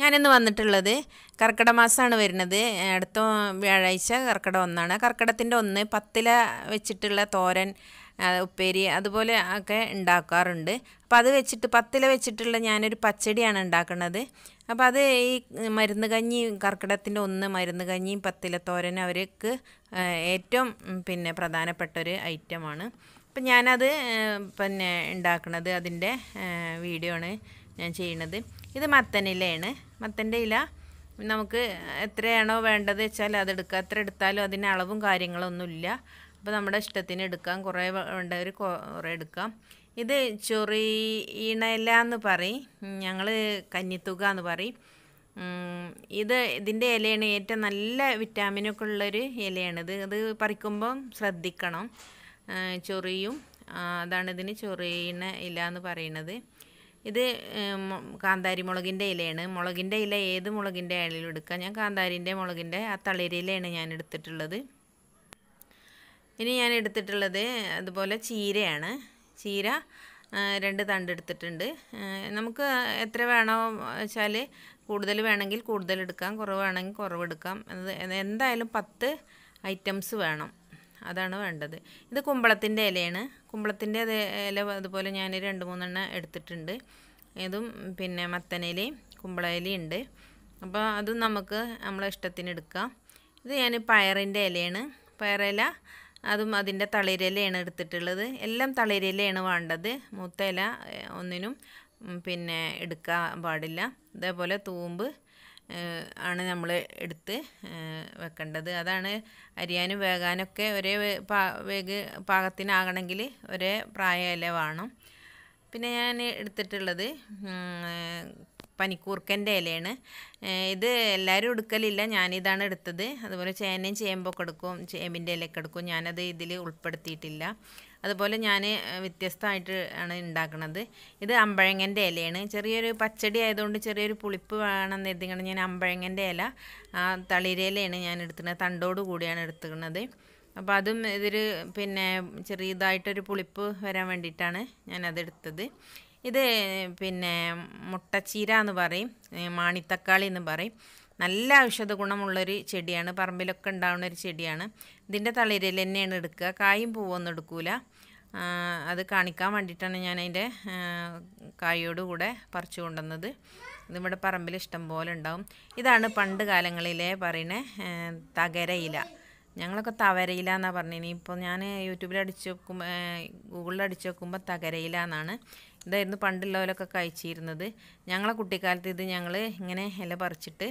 ഞാനിന്ന് വന്നിട്ടുള്ളത് കർക്കിട മാസമാണ് വരുന്നത് അടുത്ത വ്യാഴാഴ്ച കർക്കിട ഒന്നാണ് കർക്കിടത്തിൻ്റെ ഒന്ന് പത്തില വെച്ചിട്ടുള്ള തോരൻ ഉപ്പേരി അതുപോലെ ഒക്കെ ഉണ്ടാക്കാറുണ്ട് അപ്പോൾ അത് വെച്ചിട്ട് പത്തില വെച്ചിട്ടുള്ള ഞാനൊരു പച്ചടിയാണ് ഉണ്ടാക്കുന്നത് അപ്പോൾ അത് ഈ മരുന്ന് കഞ്ഞി കർക്കിടത്തിൻ്റെ ഒന്ന് മരുന്ന് കഞ്ഞിയും പത്തില തോരൻ അവർക്ക് ഏറ്റവും പിന്നെ പ്രധാനപ്പെട്ട ഒരു ഐറ്റമാണ് അപ്പം ഞാനത് പിന്നെ ഉണ്ടാക്കുന്നത് അതിൻ്റെ വീഡിയോ ആണ് ഞാൻ ചെയ്യണത് ഇത് മത്തനിലയാണ് മത്തൻ്റെ ഇല നമുക്ക് എത്രയാണോ വേണ്ടത് വെച്ചാൽ അതെടുക്കുക എത്ര എടുത്താലും അതിന് അളവും കാര്യങ്ങളൊന്നുമില്ല അപ്പോൾ നമ്മുടെ ഇഷ്ടത്തിന് എടുക്കാം കുറേ വേണ്ടവർ കുറേ എടുക്കാം ഇത് ചൊറിയിണയില എന്ന് പറയും ഞങ്ങൾ കഞ്ഞിത്തുക എന്ന് പറയും ഇത് ഇതിൻ്റെ ഇലയാണ് ഏറ്റവും നല്ല വിറ്റാമിനൊക്കെ ഉള്ളൊരു ഇലയാണ് ഇത് അത് പറിക്കുമ്പം ശ്രദ്ധിക്കണം ചൊറിയും അതാണ് ഇതിന് ചൊറിയിണ ഇല എന്ന് പറയുന്നത് ഇത് കാന്താരി മുളകിൻ്റെ ഇലയാണ് മുളകിൻ്റെ ഇല ഏത് മുളകിൻ്റെ ഇലയിലും എടുക്കാം ഞാൻ കാന്താരിൻ്റെ മുളകിൻ്റെ ആ തളിരിലയാണ് ഞാൻ എടുത്തിട്ടുള്ളത് ഇനി ഞാൻ എടുത്തിട്ടുള്ളത് അതുപോലെ ചീരയാണ് ചീര രണ്ട് തണ്ട് എടുത്തിട്ടുണ്ട് നമുക്ക് എത്ര വേണോ വെച്ചാൽ കൂടുതൽ വേണമെങ്കിൽ കൂടുതൽ എടുക്കാം കുറവാണെങ്കിൽ കുറവെടുക്കാം അത് എന്തായാലും പത്ത് ഐറ്റംസ് വേണം അതാണ് വേണ്ടത് ഇത് കുമ്പളത്തിൻ്റെ ഇലയാണ് കുമ്പളത്തിൻ്റെ ഇല അതുപോലെ ഞാൻ രണ്ട് മൂന്നെണ്ണം എടുത്തിട്ടുണ്ട് ഇതും പിന്നെ കുമ്പള കുമ്പളയിലയും ഉണ്ട് അപ്പോൾ അതും നമുക്ക് നമ്മളെ ഇഷ്ടത്തിന് എടുക്കാം ഇത് ഞാൻ പയറിൻ്റെ ഇലയാണ് പയറില അതും അതിൻ്റെ തളിരിലയാണ് എടുത്തിട്ടുള്ളത് എല്ലാം തളിരിലയാണ് വേണ്ടത് മൂത്ത ഇല ഒന്നിനും പിന്നെ എടുക്കാൻ പാടില്ല അതേപോലെ തൂമ്പ് ആണ് നമ്മൾ എടുത്ത് വെക്കേണ്ടത് അതാണ് അരിയാനും വേകാനൊക്കെ ഒരേ പാ വേഗ് പാകത്തിനാകണമെങ്കിൽ ഒരേ പ്രായ വേണം പിന്നെ ഞാൻ എടുത്തിട്ടുള്ളത് പനിക്കൂർക്കൻ്റെ ഇലയാണ് ഇത് എല്ലാവരും എടുക്കലില്ല ഞാനിതാണ് എടുത്തത് അതുപോലെ ചേനയും ചേമ്പൊക്കെ എടുക്കും ചേമ്പിൻ്റെ ഇലയൊക്കെ എടുക്കും ഞാനത് ഇതിൽ ഉൾപ്പെടുത്തിയിട്ടില്ല അതുപോലെ ഞാൻ വ്യത്യസ്തമായിട്ട് ആണ് ഉണ്ടാക്കുന്നത് ഇത് അമ്പഴങ്ങൻ്റെ ഇലയാണ് ചെറിയൊരു പച്ചടി ആയതുകൊണ്ട് ചെറിയൊരു പുളിപ്പ് വേണമെന്ന് എത്തിക്കണം ഞാൻ അമ്പഴങ്ങൻ്റെ ഇല തളിരയിലയാണ് ഞാൻ എടുത്തിരുന്നത് തണ്ടോട് കൂടിയാണ് എടുത്തുക്കുന്നത് അപ്പോൾ അതും ഇതൊരു പിന്നെ ചെറിയതായിട്ടൊരു പുളിപ്പ് വരാൻ വേണ്ടിയിട്ടാണ് ഞാനതെടുത്തത് ഇത് പിന്നെ മുട്ടച്ചീര എന്ന് പറയും മാണിത്തക്കാളി എന്ന് പറയും നല്ല ഔഷധ ഗുണമുള്ളൊരു ചെടിയാണ് പറമ്പിലൊക്കെ ഉണ്ടാവുന്ന ഒരു ചെടിയാണ് ഇതിൻ്റെ തളിരിൽ തന്നെയാണ് എടുക്കുക കായും പൂവൊന്നും എടുക്കൂല അത് കാണിക്കാൻ വേണ്ടിയിട്ടാണ് ഞാൻ അതിൻ്റെ കായോടുകൂടെ പറിച്ചു കൊണ്ടുവന്നത് ഇതിവിടെ പറമ്പിൽ ഇഷ്ടം പോലെ ഉണ്ടാവും ഇതാണ് പണ്ട് കാലങ്ങളിലെ പറയണേ തകരയില ഞങ്ങളൊക്കെ തവരയില എന്നാണ് പറഞ്ഞിനി ഇപ്പോൾ ഞാൻ യൂട്യൂബിൽ അടിച്ചു വെക്കുമ്പോൾ ഗൂഗിളിൽ അടിച്ചു വെക്കുമ്പോൾ തകരയില എന്നാണ് ഇതായിരുന്നു പണ്ടുള്ളവരൊക്കെ കഴിച്ചിരുന്നത് ഞങ്ങളെ കുട്ടിക്കാലത്ത് ഇത് ഞങ്ങൾ ഇങ്ങനെ ഇല പറിച്ചിട്ട്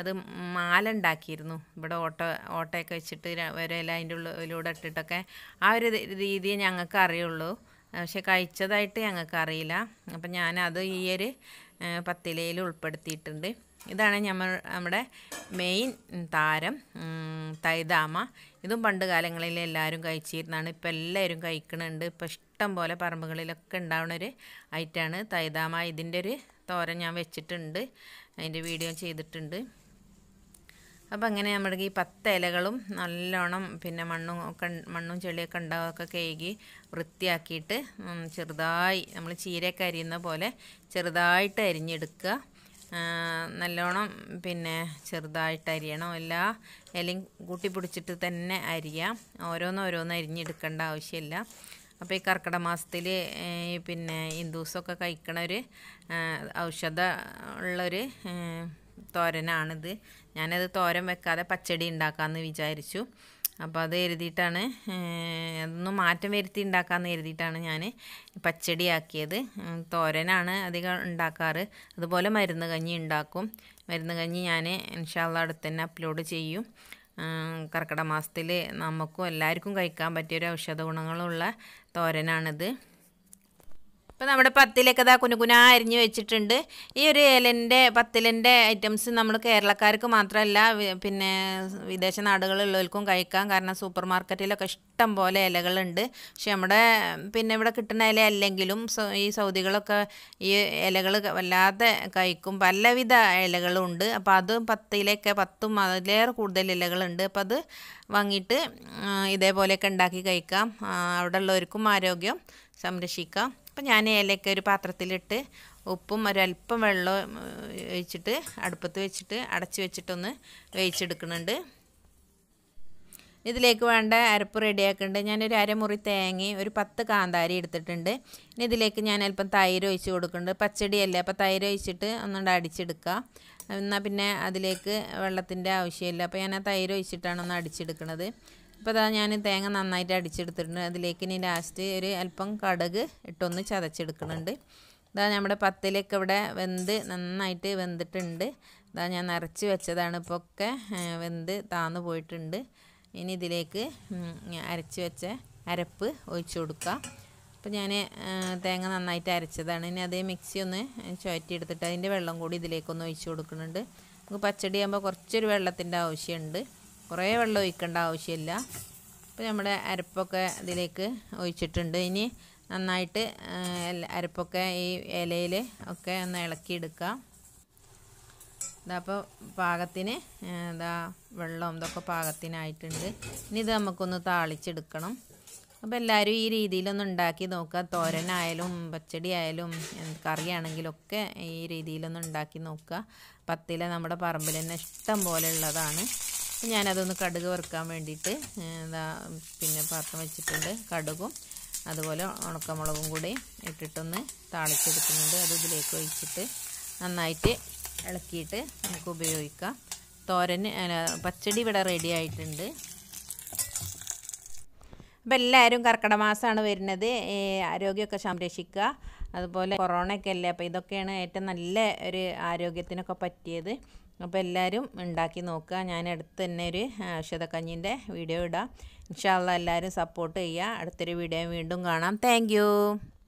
അത് മാല ഉണ്ടാക്കിയിരുന്നു ഇവിടെ ഓട്ട ഓട്ടയൊക്കെ വെച്ചിട്ട് ഒരു ഇല അതിൻ്റെ ഉള്ളിലൂടെ ഇട്ടിട്ടൊക്കെ ആ ഒരു രീതിയെ ഞങ്ങൾക്ക് അറിയുള്ളൂ പക്ഷെ കഴിച്ചതായിട്ട് ഞങ്ങൾക്ക് അറിയില്ല അപ്പം ഞാനത് ഈ ഒരു പത്തിലയിൽ ഉൾപ്പെടുത്തിയിട്ടുണ്ട് ഇതാണ് നമ്മൾ നമ്മുടെ മെയിൻ താരം തൈതാമ ഇതും പണ്ട് കാലങ്ങളിൽ എല്ലാവരും കഴിച്ചിരുന്നാണ് ഇപ്പം എല്ലാവരും കഴിക്കുന്നുണ്ട് ഇപ്പം ഇഷ്ടം പോലെ പറമ്പുകളിലൊക്കെ ഉണ്ടാവുന്ന ഒരു ഐറ്റമാണ് തൈതാമ ഇതിൻ്റെ ഒരു തോര ഞാൻ വെച്ചിട്ടുണ്ട് അതിൻ്റെ വീഡിയോ ചെയ്തിട്ടുണ്ട് അപ്പോൾ അങ്ങനെ നമ്മുടെ ഈ പത്ത് ഇലകളും നല്ലോണം പിന്നെ മണ്ണും ഒക്കെ മണ്ണും ചെളിയൊക്കെ ഉണ്ടാവുകയൊക്കെ കഴുകി വൃത്തിയാക്കിയിട്ട് ചെറുതായി നമ്മൾ ചീരയൊക്കെ അരിയുന്ന പോലെ ചെറുതായിട്ട് അരിഞ്ഞെടുക്കുക നല്ലോണം പിന്നെ ചെറുതായിട്ട് അരിയണം എല്ലാ ഇലയും കൂട്ടി പിടിച്ചിട്ട് തന്നെ അരിയാം ഓരോന്നോരോന്ന് അരിഞ്ഞെടുക്കേണ്ട ആവശ്യമില്ല അപ്പോൾ ഈ കർക്കിടക മാസത്തിൽ പിന്നെ ഹിന്ദൂസൊക്കെ കഴിക്കണ ഒരു ഔഷധ ഉള്ളൊരു തോരനാണിത് ഞാനത് തോരൻ വെക്കാതെ പച്ചടി ഉണ്ടാക്കാമെന്ന് വിചാരിച്ചു അപ്പോൾ അത് എഴുതിയിട്ടാണ് അതൊന്നും മാറ്റം വരുത്തി ഉണ്ടാക്കാമെന്ന് എഴുതിയിട്ടാണ് ഞാൻ പച്ചടിയാക്കിയത് തോരനാണ് അധികം ഉണ്ടാക്കാറ് അതുപോലെ മരുന്ന് കഞ്ഞി ഉണ്ടാക്കും മരുന്ന് കഞ്ഞി ഞാൻ ഇൻഷാള്ള അടുത്ത് തന്നെ അപ്ലോഡ് ചെയ്യും കർക്കിടക മാസത്തിൽ നമുക്കും എല്ലാവർക്കും കഴിക്കാൻ പറ്റിയ ഒരു ഔഷധ ഗുണങ്ങളുള്ള തോരനാണിത് ഇപ്പം നമ്മുടെ പത്തിലൊക്കെ ഇതാ കുനാ അരിഞ്ഞ് വെച്ചിട്ടുണ്ട് ഈ ഒരു ഏലൻ്റെ പത്തിലൻ്റെ ഐറ്റംസ് നമ്മൾ കേരളക്കാർക്ക് മാത്രമല്ല പിന്നെ വിദേശ നാടുകളിലുള്ളവർക്കും കഴിക്കാം കാരണം സൂപ്പർ മാർക്കറ്റിലൊക്കെ ഇഷ്ടം പോലെ ഇലകളുണ്ട് പക്ഷെ നമ്മുടെ പിന്നെ ഇവിടെ കിട്ടുന്ന ഇല അല്ലെങ്കിലും ഈ സൗദികളൊക്കെ ഈ ഇലകൾ വല്ലാതെ കഴിക്കും പലവിധ ഉണ്ട് അപ്പോൾ അത് പത്തിലൊക്കെ പത്തും അതിലേറെ കൂടുതൽ ഇലകളുണ്ട് അപ്പോൾ അത് വാങ്ങിയിട്ട് ഇതേപോലെയൊക്കെ ഉണ്ടാക്കി കഴിക്കാം അവിടെ ഉള്ളവർക്കും ആരോഗ്യം സംരക്ഷിക്കാം അപ്പം ഞാൻ ഏലയ്ക്ക ഒരു പാത്രത്തിലിട്ട് ഉപ്പും ഒരല്പം വെള്ളം ഒഴിച്ചിട്ട് അടുപ്പത്ത് വെച്ചിട്ട് അടച്ചു വെച്ചിട്ടൊന്ന് വേവിച്ചെടുക്കുന്നുണ്ട് ഇതിലേക്ക് വേണ്ട അരപ്പ് റെഡിയാക്കുന്നുണ്ട് ഞാനൊരു അരമുറി തേങ്ങി ഒരു പത്ത് കാന്താരി എടുത്തിട്ടുണ്ട് ഇനി ഇതിലേക്ക് ഞാൻ അല്പം തൈര് ഒഴിച്ച് കൊടുക്കുന്നുണ്ട് പച്ചടിയല്ലേ അപ്പോൾ തൈര് ഒഴിച്ചിട്ട് ഒന്നുകൊണ്ട് അടിച്ചെടുക്കുക എന്നാൽ പിന്നെ അതിലേക്ക് വെള്ളത്തിൻ്റെ ആവശ്യമില്ല അപ്പോൾ ഞാൻ ആ തൈര് ഒഴിച്ചിട്ടാണ് ഒന്ന് അടിച്ചെടുക്കുന്നത് ഇപ്പോൾ അതാ ഞാൻ തേങ്ങ നന്നായിട്ട് അടിച്ചെടുത്തിട്ടുണ്ട് അതിലേക്ക് ഇനി ലാസ്റ്റ് ഒരു അല്പം കടുക് ഇട്ടൊന്ന് ചതച്ചെടുക്കുന്നുണ്ട് ഇതാ നമ്മുടെ പത്തിലൊക്കെ ഇവിടെ വെന്ത് നന്നായിട്ട് വെന്തിട്ടുണ്ട് ഇതാ ഞാൻ നിറച്ച് വെച്ചതാണ് ഇപ്പോൾ ഒക്കെ വെന്ത് താന്നു പോയിട്ടുണ്ട് ഇനി ഇതിലേക്ക് അരച്ച് വെച്ച അരപ്പ് ഒഴിച്ചു കൊടുക്കാം അപ്പോൾ ഞാൻ തേങ്ങ നന്നായിട്ട് അരച്ചതാണ് ഇനി അതേ മിക്സി ഒന്ന് ചുവറ്റിയെടുത്തിട്ട് അതിൻ്റെ വെള്ളം കൂടി ഇതിലേക്കൊന്ന് ഒഴിച്ചു കൊടുക്കുന്നുണ്ട് നമുക്ക് പച്ചടി ആകുമ്പോൾ കുറച്ചൊരു വെള്ളത്തിൻ്റെ ആവശ്യമുണ്ട് കുറേ വെള്ളം ഒഴിക്കേണ്ട ആവശ്യമില്ല അപ്പോൾ നമ്മുടെ അരപ്പൊക്കെ ഇതിലേക്ക് ഒഴിച്ചിട്ടുണ്ട് ഇനി നന്നായിട്ട് അരപ്പൊക്കെ ഈ ഇലയിൽ ഒക്കെ ഒന്ന് ഇളക്കിയെടുക്കുക ഇതപ്പോൾ പാകത്തിന് എന്താ വെള്ളം ഇതൊക്കെ പാകത്തിനായിട്ടുണ്ട് ഇനി ഇത് നമുക്കൊന്ന് താളിച്ചെടുക്കണം അപ്പോൾ എല്ലാവരും ഈ രീതിയിലൊന്ന് ഉണ്ടാക്കി നോക്കുക തോരനായാലും പച്ചടി ആയാലും കറിയാണെങ്കിലൊക്കെ ഈ രീതിയിലൊന്ന് ഉണ്ടാക്കി നോക്കുക പത്തിലെ നമ്മുടെ പറമ്പിൽ തന്നെ ഇഷ്ടം പോലെ ഉള്ളതാണ് ഞാനതൊന്ന് കടുക് വറുക്കാൻ വേണ്ടിയിട്ട് എന്താ പിന്നെ പാത്രം വെച്ചിട്ടുണ്ട് കടുകും അതുപോലെ ഉണക്കമുളകും കൂടി ഇട്ടിട്ടൊന്ന് താളിച്ചെടുക്കുന്നുണ്ട് അത് ഇതിലേക്ക് ഒഴിച്ചിട്ട് നന്നായിട്ട് ഇളക്കിയിട്ട് നമുക്ക് ഉപയോഗിക്കാം തോരൻ പച്ചടി ഇവിടെ റെഡി ആയിട്ടുണ്ട് അപ്പോൾ എല്ലാവരും കർക്കിടക മാസമാണ് വരുന്നത് ആരോഗ്യമൊക്കെ സംരക്ഷിക്കുക അതുപോലെ കൊറോണയൊക്കെ അല്ലേ അപ്പോൾ ഇതൊക്കെയാണ് ഏറ്റവും നല്ല ഒരു ആരോഗ്യത്തിനൊക്കെ പറ്റിയത് അപ്പോൾ എല്ലാവരും ഉണ്ടാക്കി നോക്കുക ഞാൻ അടുത്ത് തന്നെ ഒരു ഔഷധക്കഞ്ഞിൻ്റെ വീഡിയോ ഇടാം ഇൻഷാല്ല എല്ലാവരും സപ്പോർട്ട് ചെയ്യുക അടുത്തൊരു വീഡിയോ വീണ്ടും കാണാം താങ്ക്